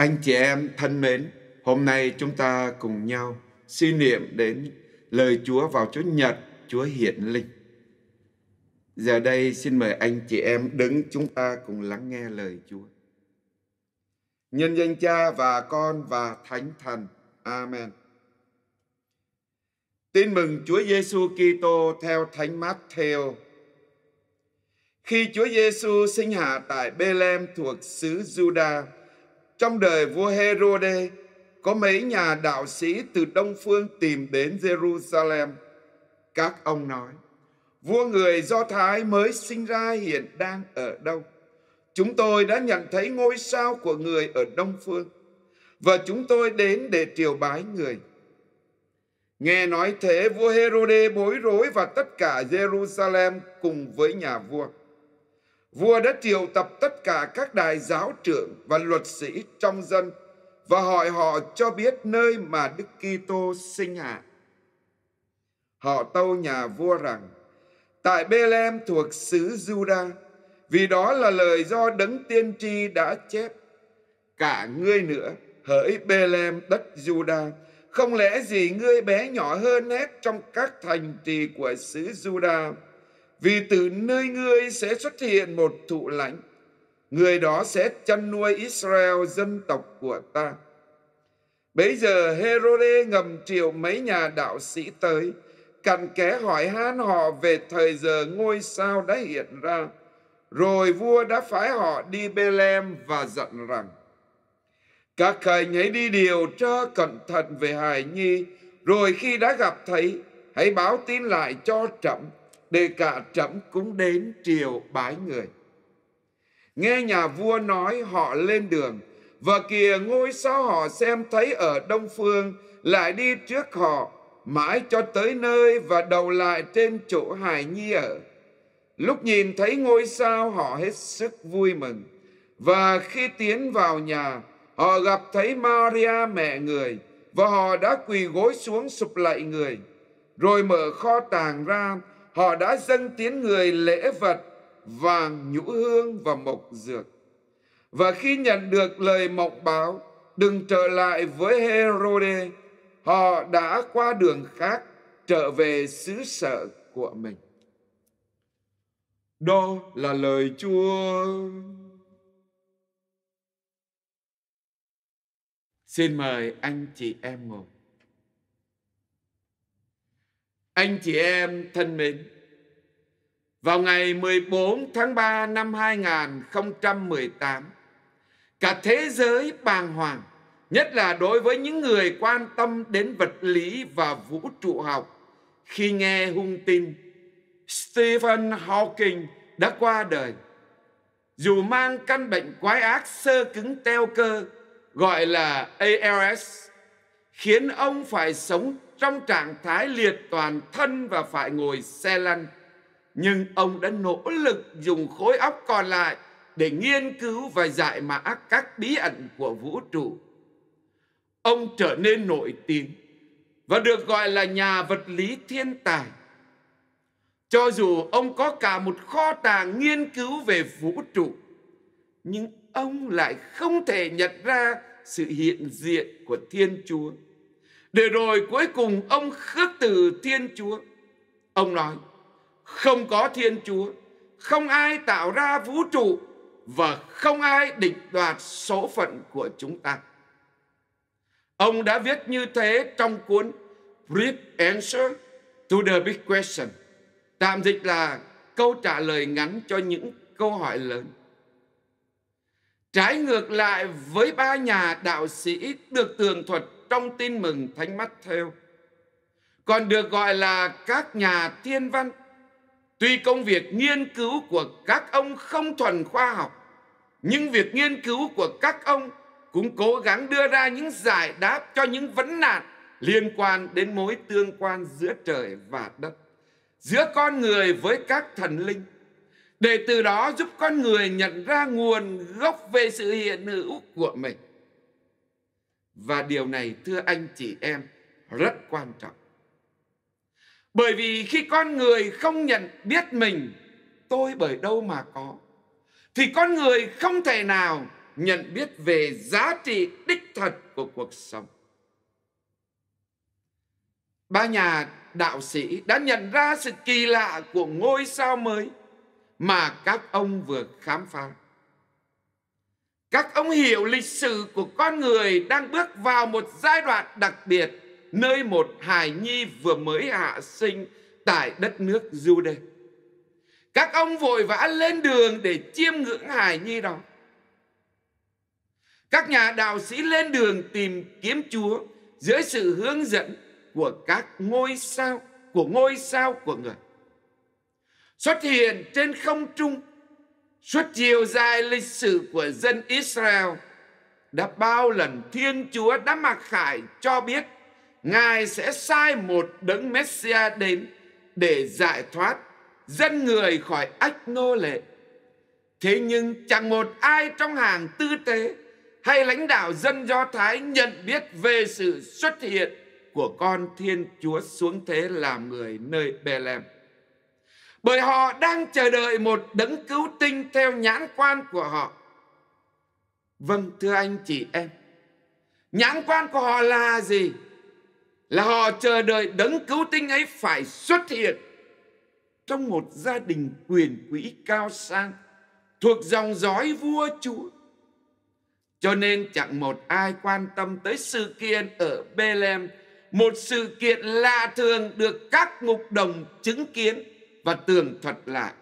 Anh chị em thân mến, hôm nay chúng ta cùng nhau suy niệm đến lời Chúa vào Chúa Nhật, Chúa Hiển Linh. Giờ đây xin mời anh chị em đứng chúng ta cùng lắng nghe lời Chúa. Nhân danh Cha và Con và Thánh Thần. Amen. Tin mừng Chúa Giêsu Kitô theo Thánh Matthew. Khi Chúa Giêsu sinh hạ tại Bethlehem thuộc xứ Judah trong đời vua Herode, có mấy nhà đạo sĩ từ Đông Phương tìm đến Jerusalem. Các ông nói, vua người Do Thái mới sinh ra hiện đang ở đâu? Chúng tôi đã nhận thấy ngôi sao của người ở Đông Phương và chúng tôi đến để triều bái người. Nghe nói thế, vua Herode bối rối và tất cả Jerusalem cùng với nhà vua. Vua đã triệu tập tất cả các đại giáo trưởng và luật sĩ trong dân và hỏi họ cho biết nơi mà Đức Kitô sinh hạ. Họ tâu nhà vua rằng, tại Bethlehem thuộc xứ Juda, vì đó là lời do đấng tiên tri đã chép. Cả ngươi nữa, hỡi Bethlehem đất Juda, không lẽ gì ngươi bé nhỏ hơn hết trong các thành trì của xứ Judah? vì từ nơi ngươi sẽ xuất hiện một thụ lãnh, người đó sẽ chăn nuôi Israel dân tộc của ta. Bấy giờ Herode ngầm triệu mấy nhà đạo sĩ tới, cặn kẽ hỏi han họ về thời giờ ngôi sao đã hiện ra. Rồi vua đã phái họ đi Bethlehem và giận rằng, các anh hãy đi điều cho cẩn thận về hài nhi, rồi khi đã gặp thấy, hãy báo tin lại cho chậm để cả trẫm cũng đến triều bái người nghe nhà vua nói họ lên đường và kìa ngôi sao họ xem thấy ở đông phương lại đi trước họ mãi cho tới nơi và đầu lại trên chỗ hài nhi ở lúc nhìn thấy ngôi sao họ hết sức vui mừng và khi tiến vào nhà họ gặp thấy maria mẹ người và họ đã quỳ gối xuống sụp lạy người rồi mở kho tàng ra họ đã dâng tiến người lễ vật vàng nhũ hương và mộc dược và khi nhận được lời mộng báo đừng trở lại với Herode họ đã qua đường khác trở về xứ sở của mình đó là lời Chúa xin mời anh chị em ngồi anh chị em thân mến, vào ngày 14 tháng 3 năm 2018, cả thế giới bàng hoàng, nhất là đối với những người quan tâm đến vật lý và vũ trụ học, khi nghe hung tin Stephen Hawking đã qua đời. Dù mang căn bệnh quái ác sơ cứng teo cơ gọi là ALS khiến ông phải sống trong trạng thái liệt toàn thân và phải ngồi xe lăn. Nhưng ông đã nỗ lực dùng khối óc còn lại để nghiên cứu và giải mã các bí ẩn của vũ trụ. Ông trở nên nổi tiếng và được gọi là nhà vật lý thiên tài. Cho dù ông có cả một kho tàng nghiên cứu về vũ trụ, nhưng ông lại không thể nhận ra sự hiện diện của Thiên Chúa. Để rồi cuối cùng ông khước từ Thiên Chúa. Ông nói, không có Thiên Chúa, không ai tạo ra vũ trụ và không ai định đoạt số phận của chúng ta. Ông đã viết như thế trong cuốn Brief Answer to the Big Question, tạm dịch là câu trả lời ngắn cho những câu hỏi lớn. Trái ngược lại với ba nhà đạo sĩ được tường thuật trong tin mừng Thánh Mắt theo. Còn được gọi là các nhà thiên văn. Tuy công việc nghiên cứu của các ông không thuần khoa học, nhưng việc nghiên cứu của các ông cũng cố gắng đưa ra những giải đáp cho những vấn nạn liên quan đến mối tương quan giữa trời và đất, giữa con người với các thần linh, để từ đó giúp con người nhận ra nguồn gốc về sự hiện hữu của mình. Và điều này thưa anh chị em rất quan trọng. Bởi vì khi con người không nhận biết mình tôi bởi đâu mà có thì con người không thể nào nhận biết về giá trị đích thật của cuộc sống. Ba nhà đạo sĩ đã nhận ra sự kỳ lạ của ngôi sao mới mà các ông vừa khám phá các ông hiểu lịch sử của con người đang bước vào một giai đoạn đặc biệt nơi một hài nhi vừa mới hạ sinh tại đất nước Jude. Các ông vội vã lên đường để chiêm ngưỡng hài nhi đó. Các nhà đạo sĩ lên đường tìm kiếm Chúa dưới sự hướng dẫn của các ngôi sao, của ngôi sao của người. Xuất hiện trên không trung Suốt chiều dài lịch sử của dân Israel đã bao lần Thiên Chúa đã mặc khải cho biết Ngài sẽ sai một đấng Messia đến để giải thoát dân người khỏi ách nô lệ. Thế nhưng chẳng một ai trong hàng tư tế hay lãnh đạo dân Do Thái nhận biết về sự xuất hiện của con Thiên Chúa xuống thế làm người nơi Bethlehem bởi họ đang chờ đợi một đấng cứu tinh theo nhãn quan của họ. Vâng, thưa anh chị em, nhãn quan của họ là gì? Là họ chờ đợi đấng cứu tinh ấy phải xuất hiện trong một gia đình quyền quý cao sang thuộc dòng dõi vua chúa. Cho nên chẳng một ai quan tâm tới sự kiện ở Bethlehem, một sự kiện lạ thường được các mục đồng chứng kiến và tường thuật lại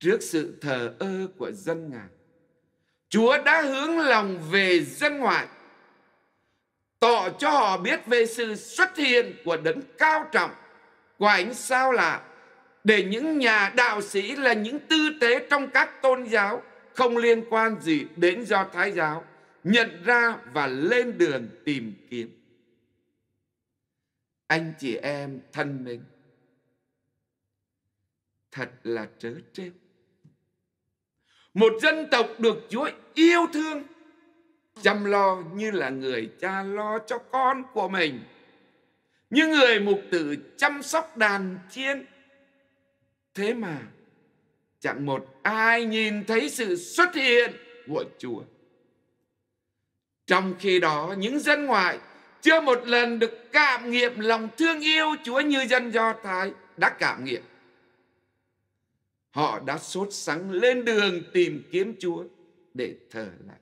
trước sự thờ ơ của dân ngài chúa đã hướng lòng về dân ngoại tỏ cho họ biết về sự xuất hiện của đấng cao trọng của ánh sao là để những nhà đạo sĩ là những tư tế trong các tôn giáo không liên quan gì đến do thái giáo nhận ra và lên đường tìm kiếm anh chị em thân mình thật là trớ trêu một dân tộc được chúa yêu thương chăm lo như là người cha lo cho con của mình như người mục tử chăm sóc đàn chiên thế mà chẳng một ai nhìn thấy sự xuất hiện của chúa trong khi đó những dân ngoại chưa một lần được cảm nghiệm lòng thương yêu chúa như dân do thái đã cảm nghiệm Họ đã sốt sắng lên đường tìm kiếm Chúa để thờ lại.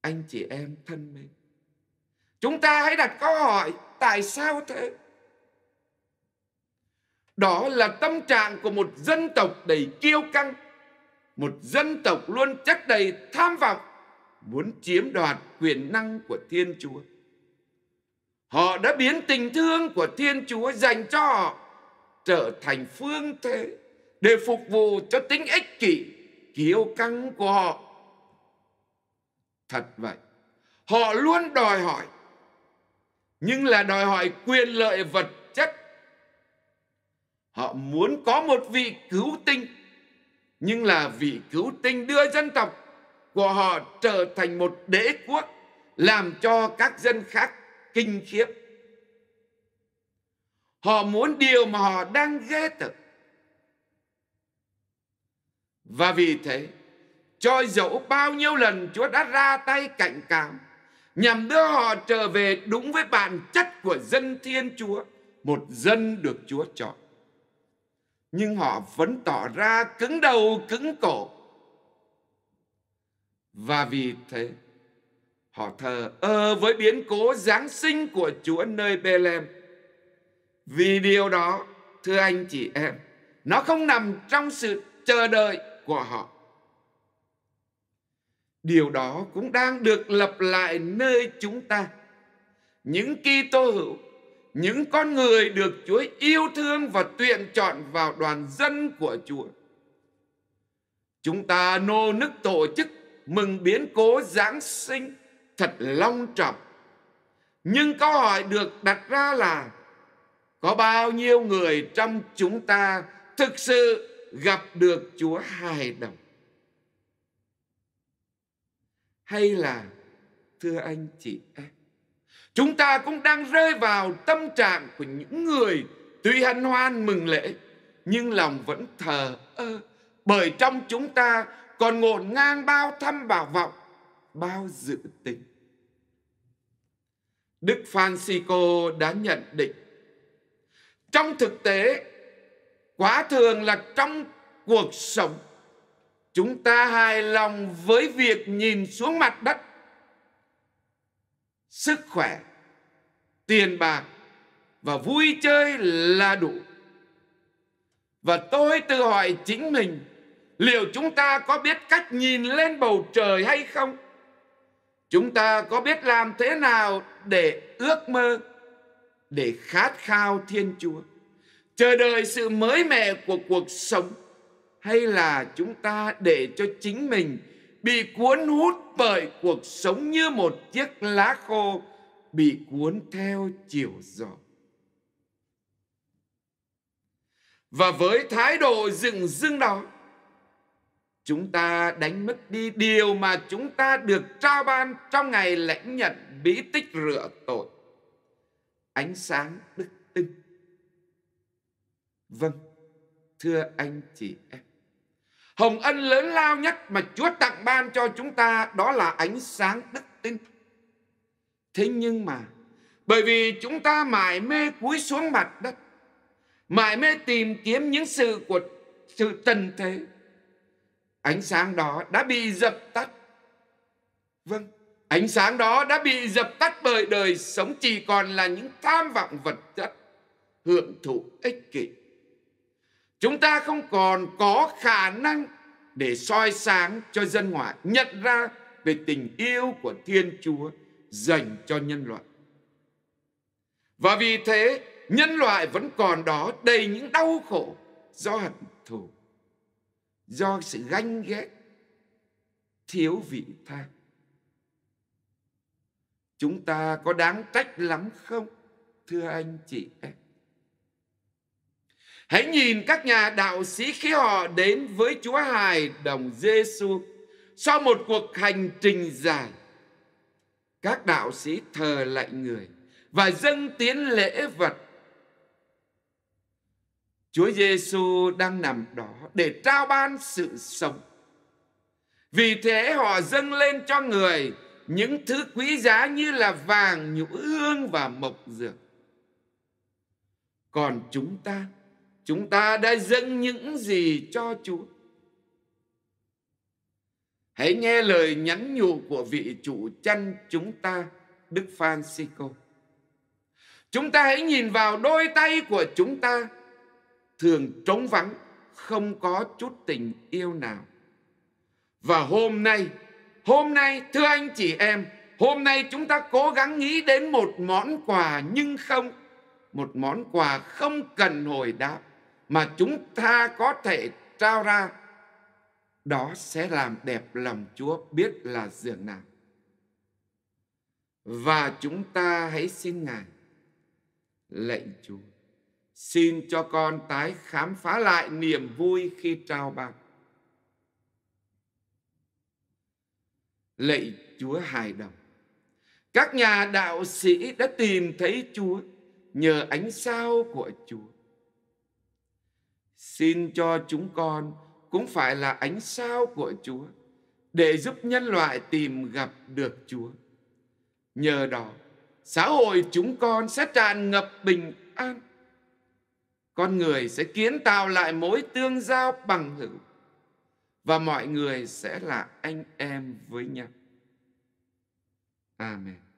Anh chị em thân mến, chúng ta hãy đặt câu hỏi tại sao thế? Đó là tâm trạng của một dân tộc đầy kiêu căng, một dân tộc luôn chắc đầy tham vọng, muốn chiếm đoạt quyền năng của Thiên Chúa. Họ đã biến tình thương của Thiên Chúa dành cho họ trở thành phương thế để phục vụ cho tính ích kỷ kiêu căng của họ thật vậy họ luôn đòi hỏi nhưng là đòi hỏi quyền lợi vật chất họ muốn có một vị cứu tinh nhưng là vị cứu tinh đưa dân tộc của họ trở thành một đế quốc làm cho các dân khác kinh khiếp Họ muốn điều mà họ đang ghét được. Và vì thế, cho dẫu bao nhiêu lần Chúa đã ra tay cảnh cáo nhằm đưa họ trở về đúng với bản chất của dân Thiên Chúa, một dân được Chúa chọn. Nhưng họ vẫn tỏ ra cứng đầu, cứng cổ. Và vì thế, họ thờ ơ với biến cố Giáng sinh của Chúa nơi Bethlehem vì điều đó, thưa anh chị em, nó không nằm trong sự chờ đợi của họ. Điều đó cũng đang được lập lại nơi chúng ta. Những Kitô hữu, những con người được Chúa yêu thương và tuyển chọn vào đoàn dân của Chúa. Chúng ta nô nức tổ chức mừng biến cố Giáng sinh thật long trọng. Nhưng câu hỏi được đặt ra là có bao nhiêu người trong chúng ta thực sự gặp được Chúa hài lòng? Hay là thưa anh chị em, chúng ta cũng đang rơi vào tâm trạng của những người tuy hân hoan mừng lễ nhưng lòng vẫn thờ ơ bởi trong chúng ta còn ngổn ngang bao thăm bảo vọng, bao dự tính. Đức Francisco đã nhận định trong thực tế quá thường là trong cuộc sống chúng ta hài lòng với việc nhìn xuống mặt đất sức khỏe tiền bạc và vui chơi là đủ và tôi tự hỏi chính mình liệu chúng ta có biết cách nhìn lên bầu trời hay không chúng ta có biết làm thế nào để ước mơ để khát khao Thiên Chúa, chờ đợi sự mới mẻ của cuộc sống hay là chúng ta để cho chính mình bị cuốn hút bởi cuộc sống như một chiếc lá khô bị cuốn theo chiều gió. Và với thái độ dựng dưng đó, chúng ta đánh mất đi điều mà chúng ta được trao ban trong ngày lãnh nhận bí tích rửa tội ánh sáng đức tin. Vâng, thưa anh chị em. Hồng ân lớn lao nhất mà Chúa tặng ban cho chúng ta đó là ánh sáng đức tin. Thế nhưng mà bởi vì chúng ta mải mê cúi xuống mặt đất, mải mê tìm kiếm những sự của sự trần thế, ánh sáng đó đã bị dập tắt. Vâng, Ánh sáng đó đã bị dập tắt bởi đời sống chỉ còn là những tham vọng vật chất, hưởng thụ ích kỷ. Chúng ta không còn có khả năng để soi sáng cho dân ngoại nhận ra về tình yêu của Thiên Chúa dành cho nhân loại. Và vì thế, nhân loại vẫn còn đó đầy những đau khổ do hận thù, do sự ganh ghét, thiếu vị tha chúng ta có đáng trách lắm không thưa anh chị em hãy nhìn các nhà đạo sĩ khi họ đến với chúa hài đồng giêsu sau một cuộc hành trình dài các đạo sĩ thờ lại người và dâng tiến lễ vật Chúa Giêsu đang nằm đó để trao ban sự sống. Vì thế họ dâng lên cho người những thứ quý giá như là vàng, nhũ hương và mộc dược. Còn chúng ta, chúng ta đã dâng những gì cho Chúa? Hãy nghe lời nhắn nhủ của vị chủ chăn chúng ta, Đức Francisco. Chúng ta hãy nhìn vào đôi tay của chúng ta, thường trống vắng, không có chút tình yêu nào. Và hôm nay, hôm nay thưa anh chị em hôm nay chúng ta cố gắng nghĩ đến một món quà nhưng không một món quà không cần hồi đáp mà chúng ta có thể trao ra đó sẽ làm đẹp lòng Chúa biết là dường nào. Và chúng ta hãy xin Ngài lệnh Chúa xin cho con tái khám phá lại niềm vui khi trao bạc lạy Chúa hài đồng. Các nhà đạo sĩ đã tìm thấy Chúa nhờ ánh sao của Chúa. Xin cho chúng con cũng phải là ánh sao của Chúa để giúp nhân loại tìm gặp được Chúa. Nhờ đó, xã hội chúng con sẽ tràn ngập bình an. Con người sẽ kiến tạo lại mối tương giao bằng hữu và mọi người sẽ là anh em với nhau. Amen.